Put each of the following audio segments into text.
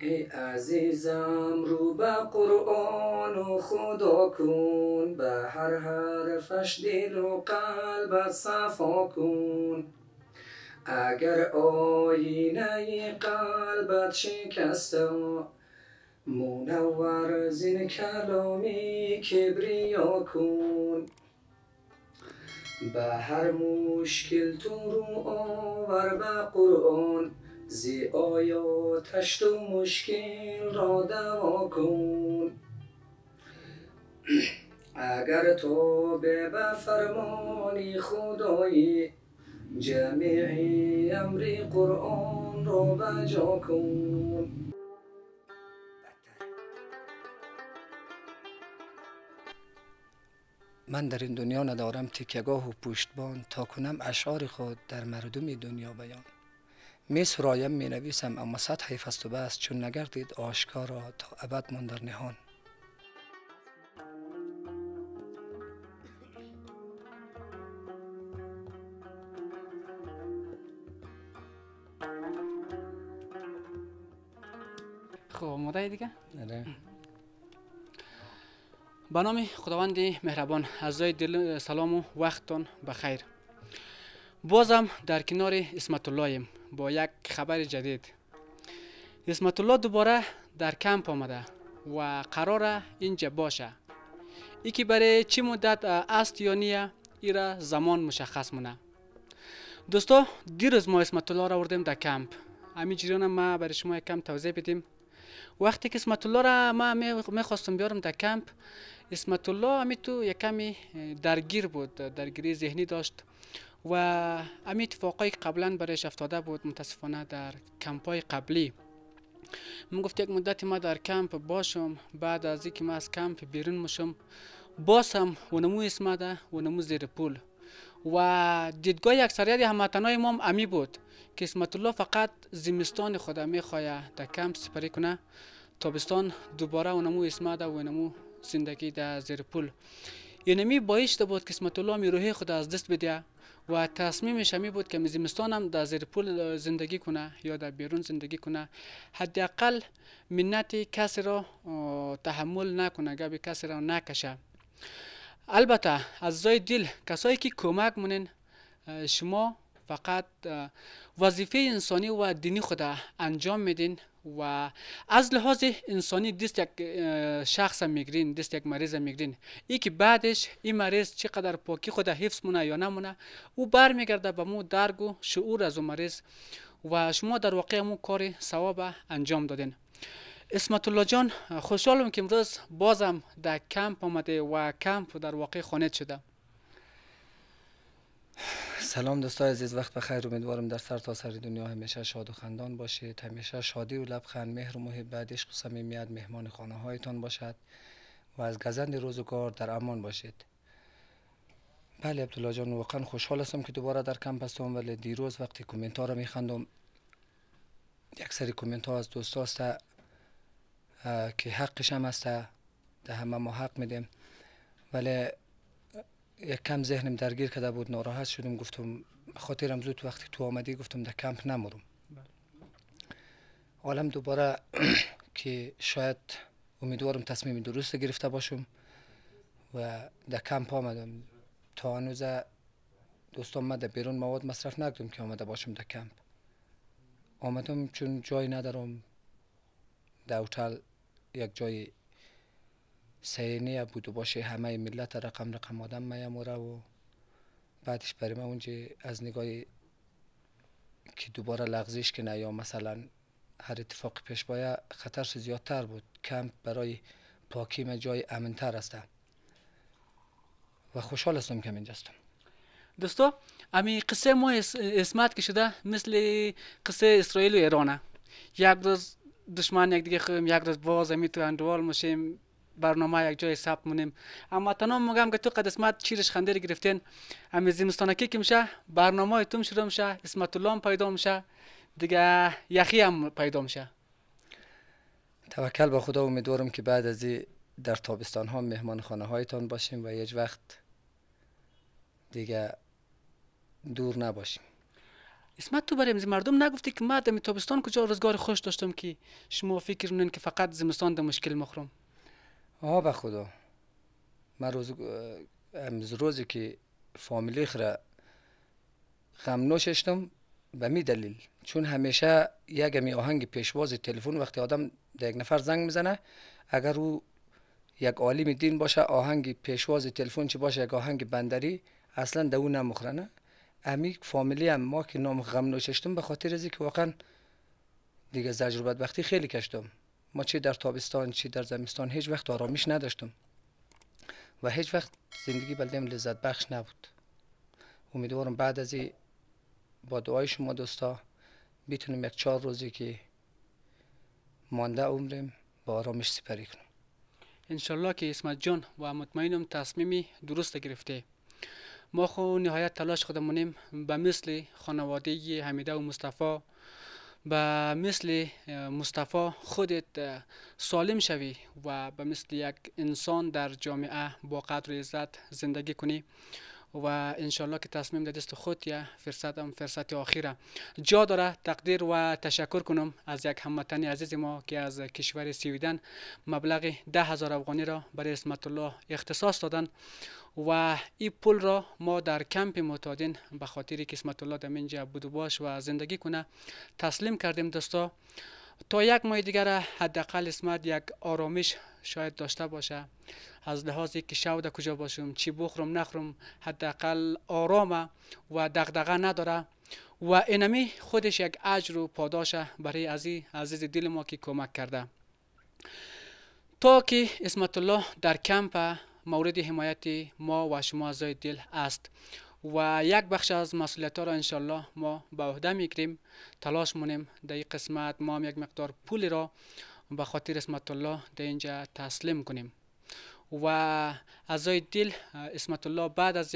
ای عزیزم رو به قرآن و خدا کن به هر حرفش دل و قلب صفا کن اگر آینه قلبت شکسته منور زین کلامی کبریا کن به هر مشکل تو رو آور به قرآن زی آیا تشت و مشکل را دوا کن اگر تو به بفرمانی خدایی جمعی امر قرآن را بجا کن من در این دنیا ندارم تکیگاه و پشتبان تا کنم اشعار خود در مردم دنیا بیان می رایم می نویسم اما صد حیف و بس چون نگردید آشکارا تا ابد من در نهان خب دیگه؟ نه آره. به نام خداوند مهربان از دل سلام و وقتتان بخیر بازم در کنار اسمت اللهیم با یک خبر جدید اسمت الله دوباره در کمپ آمده و قراره اینجا باشه ای که برای چی مدت است یا نیه ای را زمان مشخص مونه دوستا دیروز ما اسمت الله را آوردیم در کمپ همین جریان ما برای شما کم توضیح بدیم وقتی که اسمت الله را ما میخواستم بیارم در کمپ اسمت الله همی تو یک کمی درگیر بود درگیری ذهنی داشت و امی اتفاقایی قبلا برایش افتاده بود متاسفانه در کمپای قبلی من گفت یک مدت ما در کمپ باشم بعد از اینکه ما از کمپ بیرون مشم نمو هم ده و نمو زیر پول و دیدگاه اکثریت هموطنای ما هم امی بود که اسمت الله فقط زمستان خود میخواه در کمپ سپری کنه تابستان دوباره ده و نمو زندگی در زیر پول یعنی بایشت بود که اسمت الله می روحی خود از دست بده و تصمیم همی بود که زمستان هم در زیر پول زندگی کنه یا در بیرون زندگی کنه حداقل منت کسی را تحمل نکنه گب کسی را نکشه البته از زای دل کسایی که کمک مونین شما فقط وظیفه انسانی و دینی خود انجام میدین و از لحاظ انسانی دست یک شخص میگرین دست یک مریض میگرین ای که بعدش این مریض چقدر پاکی خود حفظ مونه یا نمونه او برمیگرده به مو درگ و شعور از اون مریض و شما در واقع مو کار ثواب انجام دادین اسمت الله جان خوشحالم که امروز بازم در کمپ آمده و کمپ در واقع خانه شده سلام دوستان عزیز وقت بخیر امیدوارم در سر تا سر دنیا همیشه شاد و خندان باشید همیشه شادی و لبخند مهر و محبت عشق و صمیمیت مهمان خانه هایتان باشد و از گزند روزگار در امان باشید بله عبدالله جان واقعا خوشحال هستم که دوباره در کمپ هستم ولی دیروز وقتی کومنت ها را میخندم یک سری کومنت ها از دوست هست که حقش هم هسته ده همه ما حق میدیم ولی یک کم ذهنم درگیر کرده بود ناراحت شدم گفتم خاطرم زود وقتی تو آمدی گفتم در کمپ نمورم بله. حالم دوباره که شاید امیدوارم تصمیم درست گرفته باشم و در کمپ آمدم تا هنوز دوستان من در بیرون مواد مصرف نکردم که آمده باشم در کمپ آمدم چون جای ندارم در اوتل یک جای سینه بود و باشه همه ملت رقم رقم آدم میموره و بعدش برای من اونجا از نگاهی که دوباره لغزش کنه یا مثلا هر اتفاق پیش باید خطرش زیادتر بود کمپ برای پاکیم جای امنتر هستم و خوشحال هستم که اینجا دوستا دوستو امی قصه ما اسمت که شده مثل قصه اسرائیل و ایرانه یک روز دشمن یک دیگه خویم یک روز باز امی تو اندوال میشیم برنامه یک جای ثبت مونیم اما تنها میگم که تو قد اسمت چیرش رو گرفتین امی زمستانکی که میشه برنامه توم شروع میشه اسمت الله پیدا میشه دیگه یخی هم پیدا میشه توکل با خدا امیدوارم که بعد از در تابستان ها مهمان خانه هایتان باشیم و یک وقت دیگه دور نباشیم اسمت تو برای مردم نگفتی که ما در تابستان کجا روزگار خوش داشتم که شما فکر که فقط زمستان مشکل مخرم آها به خدا من روز روزی که فامیلی خرا غمنوش اشتم به می دلیل چون همیشه یک می آهنگ پیشواز تلفن وقتی آدم در یک نفر زنگ میزنه اگر او یک عالم دین باشه آهنگ پیشواز تلفن چه باشه یک آهنگ بندری اصلا ده او نمخره نه امی فامیلی هم ما که نام غم نوششتم به خاطر ازی که واقعا دیگه زجر وقتی خیلی کشتم ما چه در تابستان چی در زمستان هیچ وقت آرامش نداشتم و هیچ وقت زندگی بلدم لذت بخش نبود امیدوارم بعد از این با دعای شما دوستا میتونیم یک چهار روزی که مانده عمرم با آرامش سپری کنم انشالله که اسمت جان و مطمئنم تصمیمی درست گرفته ما خو نهایت تلاش خودمونیم به مثل خانواده حمیده و مصطفی به مثل مصطفی خودت سالم شوی و به مثل یک انسان در جامعه با قدر عزت زندگی کنی و انشالله که تصمیم در دست خود یا فرصت هم فرصت آخیره جا داره تقدیر و تشکر کنم از یک هممتنی عزیز ما که از کشور سویدن مبلغ ده هزار افغانی را برای اسمت الله اختصاص دادن و این پول را ما در کمپ متادین به خاطر که اسمت الله در اینجا بود باش و زندگی کنه تسلیم کردیم دوستا تا یک ماه دیگر حداقل اسمت یک آرامش شاید داشته باشه از لحاظ که در کجا باشم چی بخورم نخورم حداقل آرامه و دغدغه نداره و اینمی خودش یک اجر و پاداش برای عزیز, عزیز دل ما که کمک کرده تا که اسمت الله در کمپ مورد حمایت ما و شما از دل است و یک بخش از مسئولیت ها را انشالله ما به عهده میگیریم تلاش مونیم در این قسمت ما هم یک مقدار پول را به خاطر اسمت الله در اینجا تسلیم کنیم و از دل اسمت الله بعد از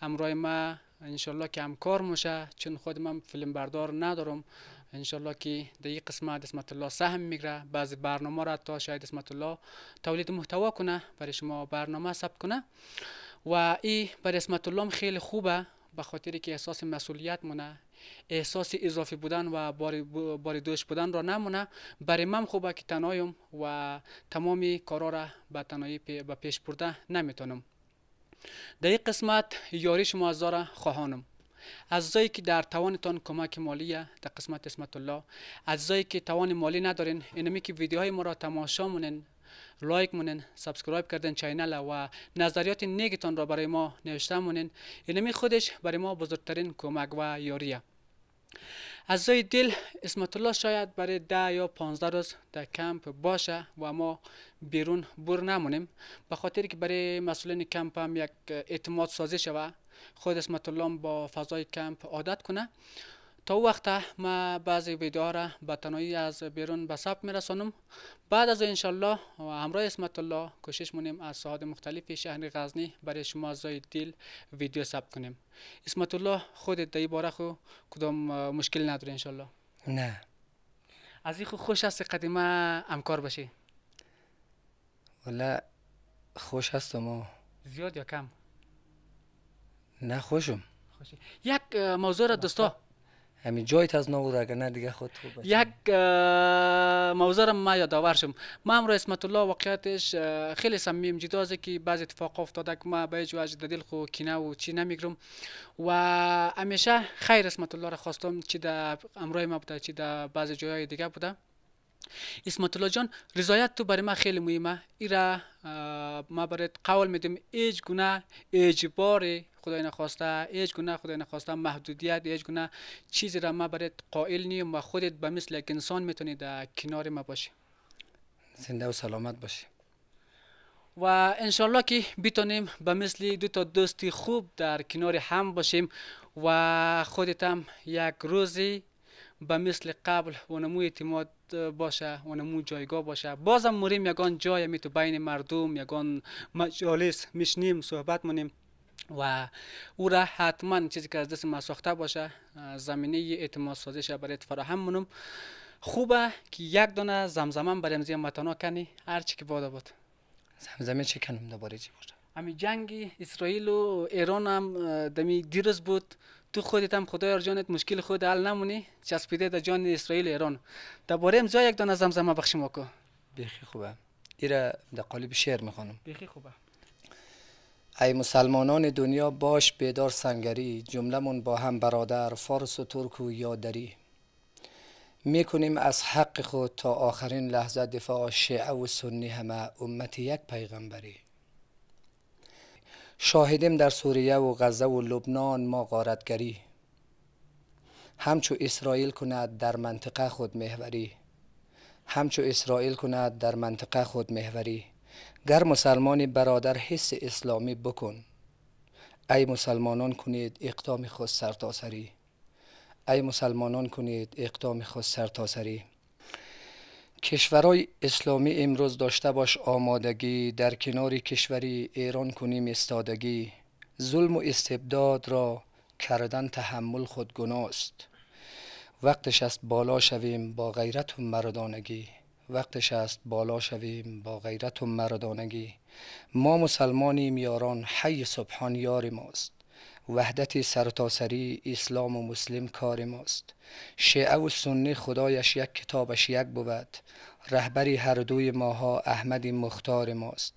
امرای ما انشالله که همکار موشه چون خود من فیلم بردار ندارم انشالله که در این قسمت اسمت الله سهم میگره بعضی برنامه را تا شاید اسمت الله تولید محتوا کنه برای شما برنامه ثبت کنه و این برای اسمت الله خیلی خوبه به خاطر که احساس مسئولیت مونه احساس اضافه بودن و بار دوش بودن را نمونه برای من خوبه که تنایم و تمامی کارا را به تنهایی به پیش برده نمیتونم در این قسمت یاری شما از داره خواهانم عزیزایی که در توانتان کمک مالی در قسمت اسمت الله عزیزایی که توان مالی ندارین اینمی که ویدیوهای ما را تماشا مونن لایک مونین سابسکرایب کردن چینل و نظریات نیکتان را برای ما نوشته مونین اینمی خودش برای ما بزرگترین کمک و یاریه از دل اسمت الله شاید برای ده یا پانزده روز در کمپ باشه و ما بیرون بور نمونیم به خاطر که برای مسئولین کمپ هم یک اعتماد سازی شوه خود اسمت الله با فضای کمپ عادت کنه تا وقت ما بعضی ویدیوها را به تنهایی از بیرون به ثبت میرسانم بعد از و همراه اسمت الله کوشش مونیم از ساحات مختلف شهر غزنی برای شما از دیل ویدیو ثبت کنیم اسمت الله خود در باره خو کدام مشکل نداره انشالله نه از این خو خوش هست قدیمه امکار باشی ولی خوش هستم ما زیاد یا کم نه خوشم خوشی. یک موضوع را دوستا همین جایت از نو اگر نه دیگه خود یک موضوع ما یاد شم ما هم اسمت الله واقعیتش خیلی صمیم جدازه که بعض اتفاق افتاده که ما به هیچ وجه دل خو کینه و چی نمیگرم و همیشه خیر اسمت الله را خواستم چی در امرای ما بوده چی در بعض جایهای دیگه بوده اسمت الله جان رضایت تو برای ما خیلی مهمه ایرا ما برات قول میدیم هیچ گونه اجبار خدای نخواسته هیچ گونه خدای نخواسته محدودیت هیچ گونه چیزی را ما برای قائل نیم و خودت به مثل یک انسان میتونی در کنار ما باشی زنده و سلامت باشی و انشالله که بتونیم به مثل دو تا دوستی خوب در کنار هم باشیم و خودت هم یک روزی به مثل قبل و نمو اعتماد باشه و نمو جایگاه باشه بازم مریم یگان جای می تو بین مردم یگان مجالس میشنیم صحبت مونیم و او را حتما چیزی که از دست ما ساخته باشه زمینه اعتماد سازیش برای فراهم منم خوبه که یک دانه زمزمه برای امزی متنا کنی هر چی که بادا بود زمزمه چی کنم دوباره چی باشه امی جنگ اسرائیل و ایران هم دمی دیروز بود تو خودت هم خدای جانت مشکل خود حل نمونی چسبیده در جان اسرائیل و ایران درباره امزا یک دانه زمزمه بخش ما بخی بیخی خوبه ایره در قالب شعر میخوانم خوبه ای مسلمانان دنیا باش بیدار سنگری جملمون با هم برادر فارس و ترک و یادری میکنیم از حق خود تا آخرین لحظه دفاع شیعه و سنی همه امت یک پیغمبری شاهدیم در سوریه و غزه و لبنان ما غارتگری همچو اسرائیل کند در منطقه خود مهوری همچو اسرائیل کند در منطقه خود مهوری گر مسلمان برادر حس اسلامی بکن ای مسلمانان کنید اقدام خود سرتاسری ای مسلمانان کنید اقدام خود سرتاسری کشورهای اسلامی امروز داشته باش آمادگی در کنار کشوری ایران کنیم استادگی ظلم و استبداد را کردن تحمل خود گناست وقتش است بالا شویم با غیرت و مردانگی وقتش است بالا شویم با غیرت و مردانگی ما مسلمانیم یاران حی سبحان یار ماست وحدت سرتاسری اسلام و مسلم کار ماست شیعه و سنی خدایش یک کتابش یک بود رهبری هر دوی ماها احمد مختار ماست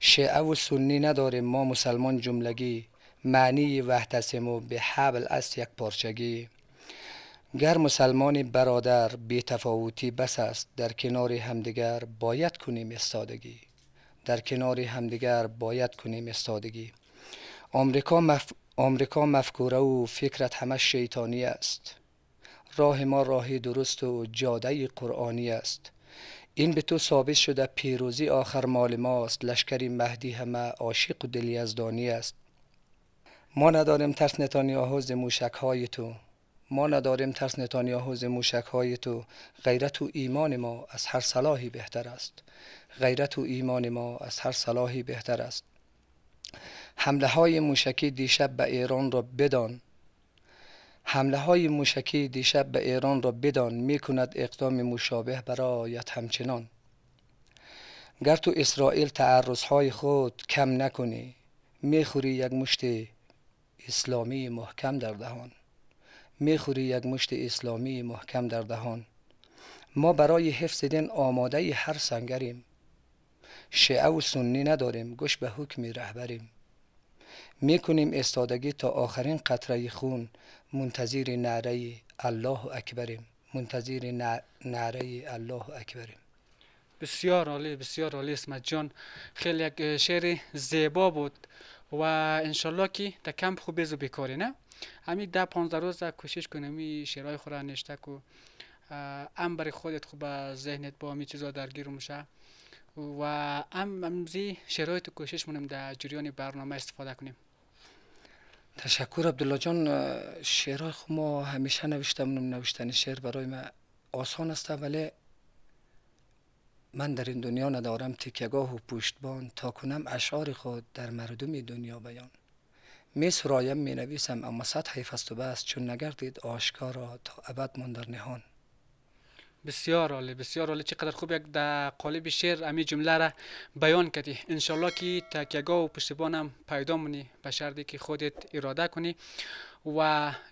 شیعه و سنی نداریم ما مسلمان جملگی معنی وحدت ما به حبل است یک پارچگی گر مسلمان برادر بی تفاوتی بس است در کنار همدیگر باید کنیم استادگی در کنار همدیگر باید کنیم استادگی آمریکا, مف... آمریکا مفکوره و فکرت همه شیطانی است راه ما راهی درست و جاده قرآنی است این به تو ثابت شده پیروزی آخر مال ماست لشکری مهدی همه عاشق و دل یزدانی است ما نداریم ترس نتانیاهو ز موشک های تو ما نداریم ترس نتانیاهو ز موشک های تو غیرت و ایمان ما از هر صلاحی بهتر است غیرت و ایمان ما از هر صلاحی بهتر است حمله های موشکی دیشب به ایران را بدان حمله های موشکی دیشب به ایران را بدان می کند اقدام مشابه برایت همچنان گر تو اسرائیل تعرض های خود کم نکنی میخوری یک مشت اسلامی محکم در دهان میخوری یک مشت اسلامی محکم در دهان ما برای حفظ دین آماده هر سنگریم شیعه و سنی نداریم گوش به حکم رهبریم میکنیم استادگی تا آخرین قطره خون منتظر نعره الله اکبریم منتظر نعره الله اکبریم بسیار عالی بسیار عالی اسمت جان خیلی یک شعر زیبا بود و انشالله که تا کم خوب و بیکاری نه همین ده پانزده روز کوشش کنم این شعرهای خود نشتک و ام برای خودت خوب ذهنت با همین چیزا درگیر میشه و ام امزی شعرهای تو کوشش مونم در جریان برنامه استفاده کنیم تشکر عبدالله جان شعرهای خود ما همیشه نوشتم نوشتن شعر برای ما آسان است ولی من در این دنیا ندارم تکیگاه و پشتبان تا کنم اشعار خود در مردم دنیا بیان می رایم می نویسم اما سطح حیف و بس چون نگردید آشکارا تا ابد در نهان بسیار عالی بسیار عالی چقدر خوب یک در قالب شعر امی جمله را بیان کردی انشالله که تکیگاه و پشتبانم پیدا مونی به شرطی که خودت اراده کنی و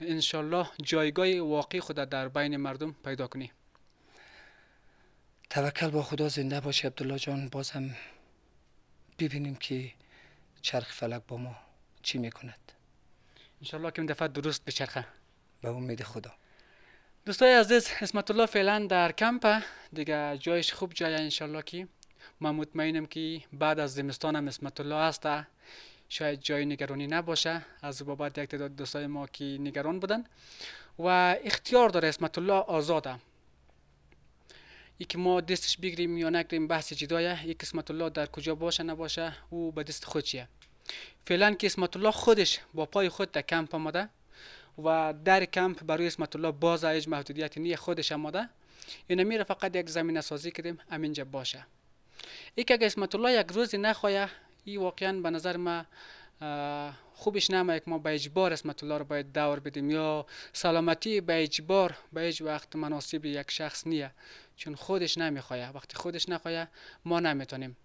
انشالله جایگاه واقعی خود در بین مردم پیدا کنی توکل با خدا زنده باشی عبدالله جان بازم ببینیم که چرخ فلک با ما چی میکند انشالله که این دفعه درست بچرخه به امید خدا دوستای عزیز اسمت الله فعلا در کمپ دیگه جایش خوب جای انشالله که من مطمئنم که بعد از هم اسمت الله هست شاید جای نگرانی نباشه از بابت یک تعداد دوستای ما که نگران بودن و اختیار داره اسمت الله آزاده ای که ما دستش بگیریم یا نگیریم بحث جدایه یک اسمت الله در کجا باشه نباشه او به دست خودشیه فعلا که اسمت خودش با پای خود در کمپ آمده و در کمپ برای اسمت باز هیچ محدودیتی نی خودش آمده اینا میره فقط یک زمینه سازی کردیم همینجا باشه ای که اسمت یک روزی نخواه ای واقعا به نظر ما خوبش نمه یک ما به اجبار اسمت الله رو باید دور بدیم یا سلامتی به اجبار به هیچ وقت مناسب یک شخص نیه چون خودش نمیخواه وقتی خودش نخواه ما نمیتونیم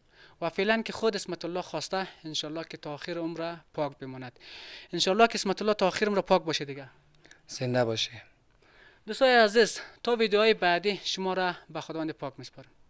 و فعلا که خود اسمت الله خواسته انشالله که تا آخر عمر پاک بماند انشالله که اسمت الله تا آخر عمر پاک باشه دیگه زنده باشه دوستای عزیز تا ویدیوهای بعدی شما را به خداوند پاک میسپارم